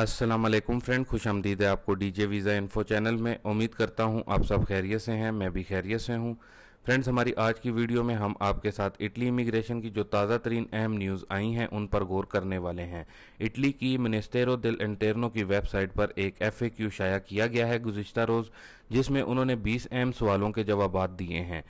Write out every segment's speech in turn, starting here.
Aslam friend खुश आमदीद है आपको D J visa info channel में उम्मीद करता हूँ आप सब खैरियत से हैं मैं भी खैरियत से हूँ फ्रेंड्स हमारी आज की वीडियो में हम आपके साथ इटली इमिग्रेशन की जो ताज़ा तरीन अहम न्यूज़ आई हैं उन पर गौर करने वाले हैं इटली की मिनिस्टेरो दिल एंटेरनो की वेबसाइट पर एक एफ ए क्यू शाया किया गया है गुज्तर रोज़ जिसमें उन्होंने बीस अहम सवालों के जवाब दिए हैं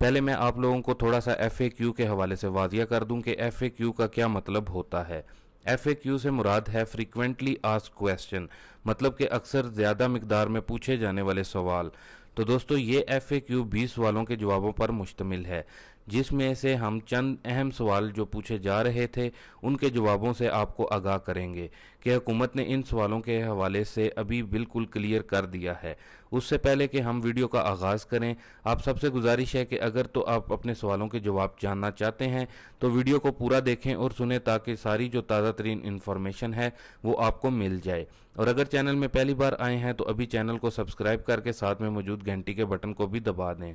पहले मैं आप लोगों को थोड़ा सा एफ ए क्यू के हवाले से वाजिया कर दूं कि एफ ए क्यू का क्या मतलब होता है एफ से मुराद है फ्रिक्वेंटली आज क्वेश्चन मतलब कि अक्सर ज़्यादा मकदार में पूछे जाने वाले सवाल तो दोस्तों ये एफ ए क्यू बीस सवालों के जवाबों पर मुश्तमिल है जिसमें से हम चंद अहम सवाल जो पूछे जा रहे थे उनके जवाबों से आपको आगाह करेंगे कि हुकूमत ने इन सवालों के हवाले से अभी बिल्कुल क्लियर कर दिया है उससे पहले कि हम वीडियो का आगाज़ करें आप सबसे गुजारिश है कि अगर तो आप अपने सवालों के जवाब जानना चाहते हैं तो वीडियो को पूरा देखें और सुने ताकि सारी जो ताज़ा तरीन इन्फॉर्मेशन है वो आपको मिल जाए और अगर चैनल में पहली बार आए हैं तो अभी चैनल को सब्सक्राइब करके साथ में मौजूद घंटी के बटन को भी दबा दें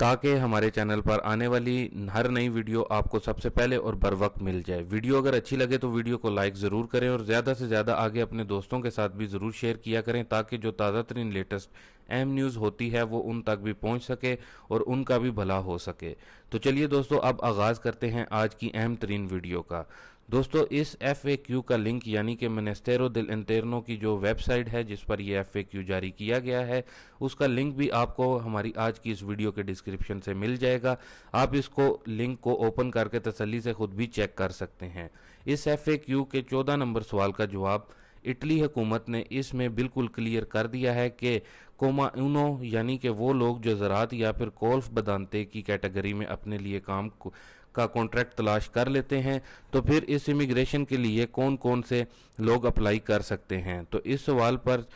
ताकि हमारे चैनल पर आने वाली हर नई वीडियो आपको सबसे पहले और बर वक्त मिल जाए वीडियो अगर अच्छी लगे तो वीडियो को लाइक ज़रूर करें और ज़्यादा से ज़्यादा आगे अपने दोस्तों के साथ भी ज़रूर शेयर किया करें ताकि जो ताज़ा तरीन लेटेस्ट अहम न्यूज़ होती है वो उन तक भी पहुँच सके और उनका भी भला हो सके तो चलिए दोस्तों अब आगाज़ करते हैं आज की अहम तरीन वीडियो का दोस्तों इस एफ ए क्यू का लिंक यानी कि मनेस्टेरो दिल इंटरनो की जो वेबसाइट है जिस पर यह एफ ए क्यू जारी किया गया है उसका लिंक भी आपको हमारी आज की इस वीडियो के डिस्क्रिप्शन से मिल जाएगा आप इसको लिंक को ओपन करके तसली से खुद भी चेक कर सकते हैं इस एफ ए क्यू के चौदह नंबर सवाल का जवाब इटली हुकूमत ने इसमें बिल्कुल क्लियर कर दिया है कि कोमा यूनो यानी कि वो लोग जो ज़रात या फिर कोल्फ बदानते की कैटेगरी में अपने लिए काम का कॉन्ट्रैक्ट तलाश कर लेते हैं तो फिर इस इमिग्रेशन के लिए कौन कौन से लोग अप्लाई कर सकते हैं तो इस सवाल पर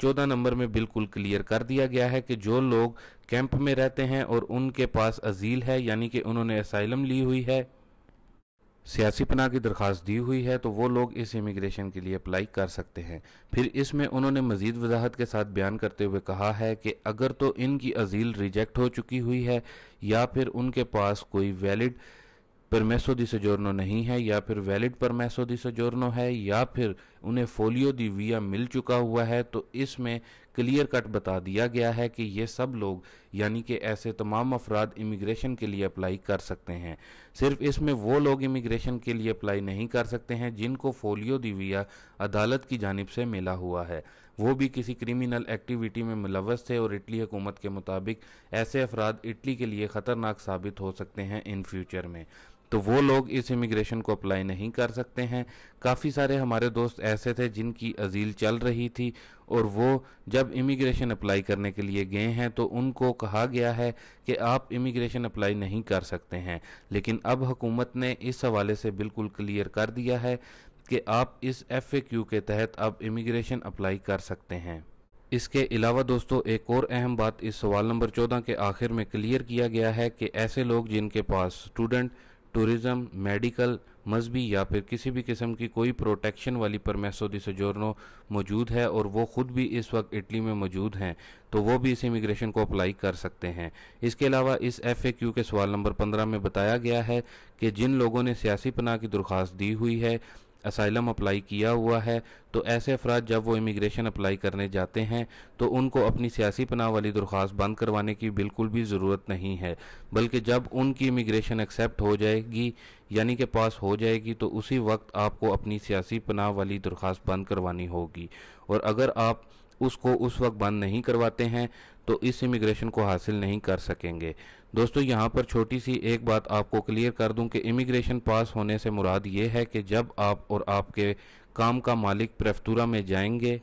चौदह नंबर में बिल्कुल क्लियर कर दिया गया है कि जो लोग कैंप में रहते हैं और उनके पास अजील है यानी कि उन्होंने असाइलम ली हुई है सियासी पनाह की दरख्वास्त दी हुई है तो वो लोग इस इमिग्रेशन के लिए अप्लाई कर सकते हैं फिर इसमें उन्होंने मजीद वजाहत के साथ बयान करते हुए कहा है कि अगर तो इनकी अजील रिजेक्ट हो चुकी हुई है या फिर उनके पास कोई वैलिड परमेसो दी सजोरनो नहीं है या फिर वैलिड परमेसो दी सजोरनो है या फिर उन्हें फोलियो दी विया मिल चुका हुआ है तो इसमें क्लियर कट बता दिया गया है कि ये सब लोग यानी कि ऐसे तमाम अफराद इमिग्रेशन के लिए अप्लाई कर सकते हैं सिर्फ इसमें वो लोग इमिग्रेशन के लिए अप्लाई नहीं कर सकते हैं जिनको फोलियो दिविया अदालत की जानब से मिला हुआ है वो भी किसी क्रिमिनल एक्टिविटी में मुलवस थे और इटली हुकूमत के मुताबिक ऐसे अफराद इटली के लिए ख़तरनाक साबित हो सकते हैं इन फ्यूचर में तो वो लोग इस इमिग्रेशन को अप्लाई नहीं कर सकते हैं काफ़ी सारे हमारे दोस्त ऐसे थे जिनकी अजील चल रही थी और वो जब इमिग्रेशन अप्लाई करने के लिए गए हैं तो उनको कहा गया है कि आप इमिग्रेशन अप्लाई नहीं कर सकते हैं लेकिन अब हुकूमत ने इस हवाले से बिल्कुल क्लियर कर दिया है कि आप इस एफ़ के तहत अब इमिग्रेशन अप्लाई कर सकते हैं इसके अलावा दोस्तों एक और अहम बात इस सवाल नंबर चौदह के आखिर में क्लियर किया गया है कि ऐसे लोग जिनके पास स्टूडेंट टूरिज़म मेडिकल मजहबी या फिर किसी भी किस्म की कोई प्रोटेक्शन वाली परमेसो से सजोरनो मौजूद है और वो ख़ुद भी इस वक्त इटली में मौजूद हैं तो वो भी इस इमिग्रेशन को अप्लाई कर सकते हैं इसके अलावा इस एफ़ ए क्यू के सवाल नंबर पंद्रह में बताया गया है कि जिन लोगों ने सियासी पनाह की दरख्वास्त दी हुई है असाइलम अप्लाई किया हुआ है तो ऐसे अफराद जब वो इमिग्रेशन अप्लाई करने जाते हैं तो उनको अपनी सियासी पनाह वाली दरख्वास्त बंद करवाने की बिल्कुल भी ज़रूरत नहीं है बल्कि जब उनकी इमिग्रेशन एक्सेप्ट हो जाएगी यानी कि पास हो जाएगी तो उसी वक्त आपको अपनी सियासी पनाह वाली दरख्वास्त बंद करवानी होगी और अगर आप उसको उस वक्त बंद नहीं करवाते हैं तो इस इमिग्रेशन को हासिल नहीं कर सकेंगे दोस्तों यहाँ पर छोटी सी एक बात आपको क्लियर कर दूं कि इमिग्रेशन पास होने से मुराद ये है कि जब आप और आपके काम का मालिक प्रेफतूरा में जाएंगे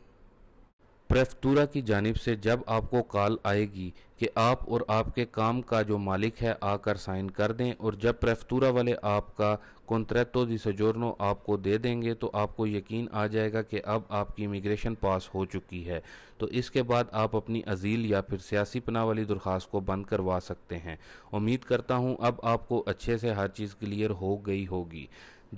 प्रेफतूरा की जानब से जब आपको कॉल आएगी कि आप और आपके काम का जो मालिक है आकर साइन कर दें और जब प्रेफतूरा वाले आपका कॉन्ट्रैक्टो दी सजोरनो आपको दे देंगे तो आपको यकीन आ जाएगा कि अब आपकी इमिग्रेशन पास हो चुकी है तो इसके बाद आप अपनी अजील या फिर सियासी पना वाली दरख्वास्त को बंद करवा सकते हैं उम्मीद करता हूँ अब आपको अच्छे से हर चीज़ क्लियर हो गई होगी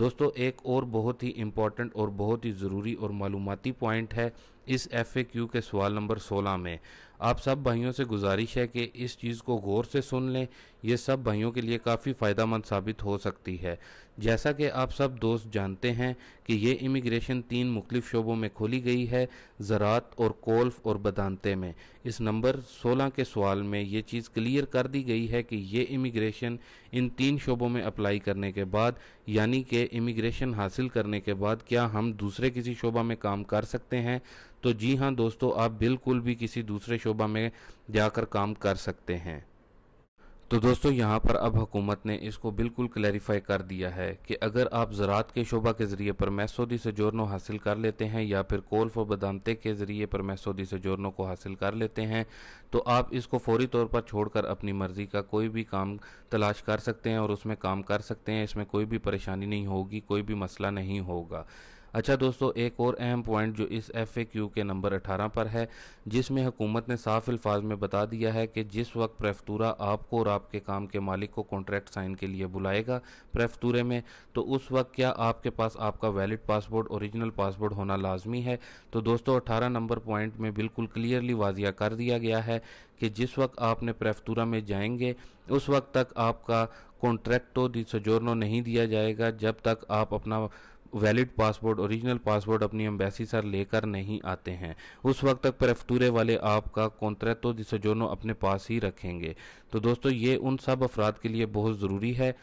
दोस्तों एक और बहुत ही इम्पॉर्टेंट और बहुत ही ज़रूरी और मालूमती पॉइंट है इस एफ ए क्यू के सवाल नंबर 16 में आप सब भाइयों से गुजारिश है कि इस चीज़ को गौर से सुन लें यह सब भाइयों के लिए काफ़ी फ़ायदा मंद साबित हो सकती है जैसा कि आप सब दोस्त जानते हैं कि ये इमिग्रेशन तीन मुख्तफ शोबों में खोली गई है ज़रात और कोल्फ और बदानते में इस नंबर 16 के सवाल में ये चीज़ क्लियर कर दी गई है कि ये इमिग्रेशन इन तीन शोबों में अप्लाई करने के बाद यानी कि इमिग्रेशन हासिल करने के बाद क्या हम दूसरे किसी शोबा में काम कर सकते हैं तो जी हाँ दोस्तों आप बिल्कुल भी किसी दूसरे शोबा में जाकर काम कर सकते हैं तो दोस्तों यहाँ पर अब हुकूमत ने इसको बिल्कुल क्लैरिफाई कर दिया है कि अगर आप ज़रात के शोबा के ज़रिए पर मैसोदी सजोरनों हासिल कर लेते हैं या फिर कोल्फ और बदामते के ज़रिए पर मैसोदी सजोरनों को हासिल कर लेते हैं तो आप इसको फौरी तौर पर छोड़कर अपनी मर्ज़ी का कोई भी काम तलाश कर सकते हैं और उसमें काम कर सकते हैं इसमें कोई भी परेशानी नहीं होगी कोई भी मसला नहीं होगा अच्छा दोस्तों एक और अहम पॉइंट जो इस एफ के नंबर अठारह पर है जिसमें हुकूमत ने साफ अल्फाज में बता दिया है कि जिस वक्त प्रेफतूरा आपको और आपके काम के मालिक को कॉन्ट्रैक्ट साइन के लिए बुलाएगा प्रेफतूरे में तो उस वक्त क्या आपके पास आपका वैलिड पासपोर्ट औरिजिनल पासपोर्ट होना लाजमी है तो दोस्तों अठारह नंबर पॉइंट में बिल्कुल क्लियरली वाजिया कर दिया गया है कि जिस वक्त आपने प्रेफतूरा में जाएंगे उस वक्त तक आपका कॉन्ट्रैक्टो तो दी सजोरनो नहीं दिया जाएगा जब तक आप अपना वैलिड पासपोर्ट ओरिजिनल पासपोर्ट अपनी एम्बेसी सर लेकर नहीं आते हैं उस वक्त तक प्रेफतूरे वाले आपका कॉन्ट्रैक्टो दिसोजोनो अपने पास ही रखेंगे तो दोस्तों ये उन सब अफराद के लिए बहुत ज़रूरी है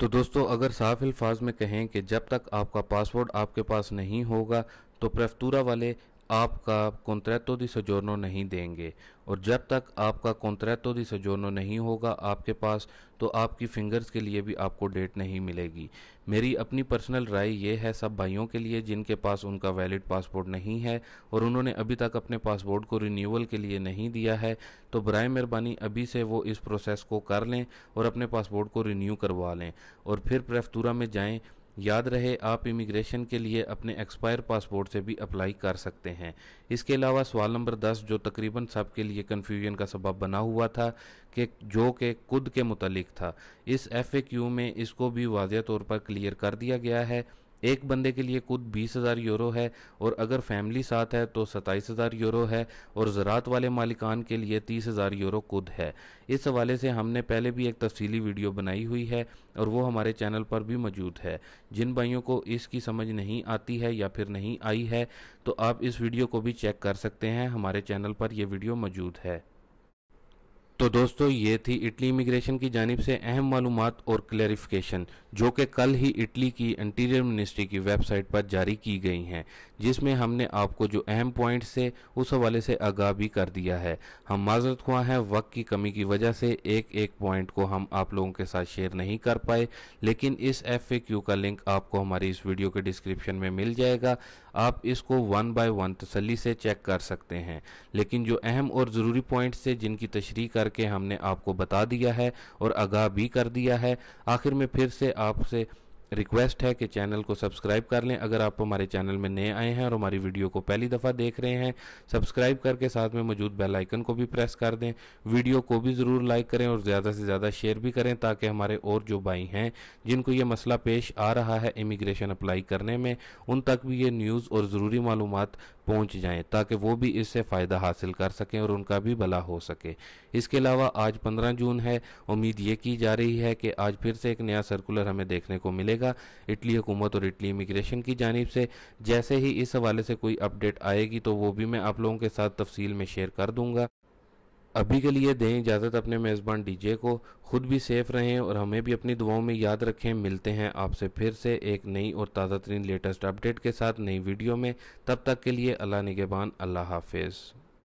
तो दोस्तों अगर साफ अल्फाज में कहें कि जब तक आपका पासपोर्ट आपके पास नहीं होगा तो प्रेफतूरा वाले आपका कॉन्ट्रैक्टो दी सजोर्नो नहीं देंगे और जब तक आपका कॉन्ट्रैक्टो दी सजोर्नो नहीं होगा आपके पास तो आपकी फिंगर्स के लिए भी आपको डेट नहीं मिलेगी मेरी अपनी पर्सनल राय यह है सब भाइयों के लिए जिनके पास उनका वैलिड पासपोर्ट नहीं है और उन्होंने अभी तक अपने पासपोर्ट को रिन्यूअल के लिए नहीं दिया है तो बर मेहरबानी अभी से वो इस प्रोसेस को कर लें और अपने पासपोर्ट को रिन्यू करवा लें और फिर प्रेफतूरा में जाएँ याद रहे आप इमिग्रेशन के लिए अपने एक्सपायर पासपोर्ट से भी अप्लाई कर सकते हैं इसके अलावा सवाल नंबर 10 जो तकरीबन सबके लिए कन्फ्यूजन का सबब बना हुआ था कि जो कि खुद के मुतलिक था इस एफ में इसको भी वाजह तौर पर क्लियर कर दिया गया है एक बंदे के लिए खुद बीस हज़ार यूरो है और अगर फैमिली साथ है तो सत्ताईस हज़ार यूरो है और ज़रात वाले मालिकान के लिए तीस हज़ार यूरो खुद है इस हवाले से हमने पहले भी एक तफसीली वीडियो बनाई हुई है और वो हमारे चैनल पर भी मौजूद है जिन भाइयों को इसकी समझ नहीं आती है या फिर नहीं आई है तो आप इस वीडियो को भी चेक कर सकते हैं हमारे चैनल पर यह वीडियो मौजूद है तो दोस्तों ये थी इटली इमिग्रेशन की जानब से अहम मालूम और क्लैरिफिकेशन जो कि कल ही इटली की इंटीरियर मिनिस्ट्री की वेबसाइट पर जारी की गई हैं जिसमें हमने आपको जो अहम पॉइंट से उस हवाले से आगाह भी कर दिया है हम माजरत खुआ हैं वक्त की कमी की वजह से एक एक पॉइंट को हम आप लोगों के साथ शेयर नहीं कर पाए लेकिन इस एफ ए क्यू का लिंक आपको हमारी इस वीडियो के डिस्क्रिप्शन में मिल जाएगा आप इसको वन बाय वन तसली से चेक कर सकते हैं लेकिन जो अहम और ज़रूरी पॉइंट्स थे जिनकी तशरी कर करके हमने आपको बता दिया है और आगाह भी कर दिया है आखिर में फिर से आपसे रिक्वेस्ट है कि चैनल को सब्सक्राइब कर लें अगर आप हमारे चैनल में नए आए हैं और हमारी वीडियो को पहली दफ़ा देख रहे हैं सब्सक्राइब करके साथ में मौजूद बेल आइकन को भी प्रेस कर दें वीडियो को भी ज़रूर लाइक करें और ज़्यादा से ज़्यादा शेयर भी करें ताकि हमारे और जो भाई हैं जिनको ये मसला पेश आ रहा है इमिग्रेशन अप्लाई करने में उन तक भी ये न्यूज़ और ज़रूरी मालूम पहुँच जाएँ ताकि वो भी इससे फ़ायदा हासिल कर सकें और उनका भी भला हो सके इसके अलावा आज पंद्रह जून है उम्मीद ये की जा रही है कि आज फिर से एक नया सर्कुलर हमें देखने को मिलेगा रहेगा इटली हुकूमत और इटली इमिग्रेशन की जानब से जैसे ही इस हवाले से कोई अपडेट आएगी तो वो भी मैं आप लोगों के साथ तफसील में शेयर कर दूंगा अभी के लिए दें इजाज़त अपने मेज़बान डीजे को खुद भी सेफ़ रहें और हमें भी अपनी दुआओं में याद रखें मिलते हैं आपसे फिर से एक नई और ताज़ा तरीन लेटेस्ट अपडेट के साथ नई वीडियो में तब तक के लिए अल्लाह निगेबान अल्लाह हाफिज़